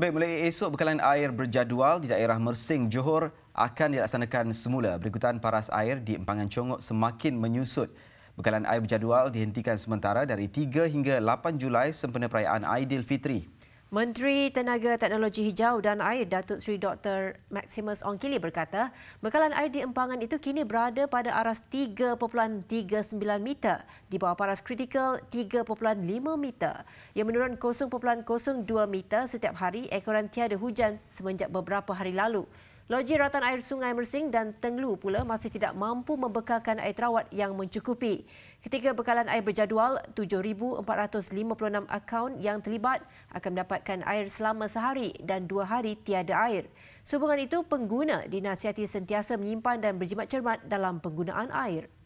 Baik, mulai esok bekalan air berjadual di daerah Mersing, Johor akan dilaksanakan semula. Berikutan paras air di Empangan Congok semakin menyusut. Bekalan air berjadual dihentikan sementara dari 3 hingga 8 Julai sempena perayaan Aidilfitri. Menteri Tenaga Teknologi Hijau dan Air Datuk Seri Dr. Maximus Ongkili berkata, bekalan air di empangan itu kini berada pada aras 3.39 meter di bawah paras kritikal 3.5 meter yang menurun 0.02 meter setiap hari ekoran tiada hujan semenjak beberapa hari lalu. Loji rawatan air Sungai Mersing dan Tenglu pula masih tidak mampu membekalkan air terawat yang mencukupi. Ketika bekalan air berjadual, 7,456 akaun yang terlibat akan mendapatkan air selama sehari dan dua hari tiada air. Sehubungan itu, pengguna dinasihati sentiasa menyimpan dan berjimat cermat dalam penggunaan air.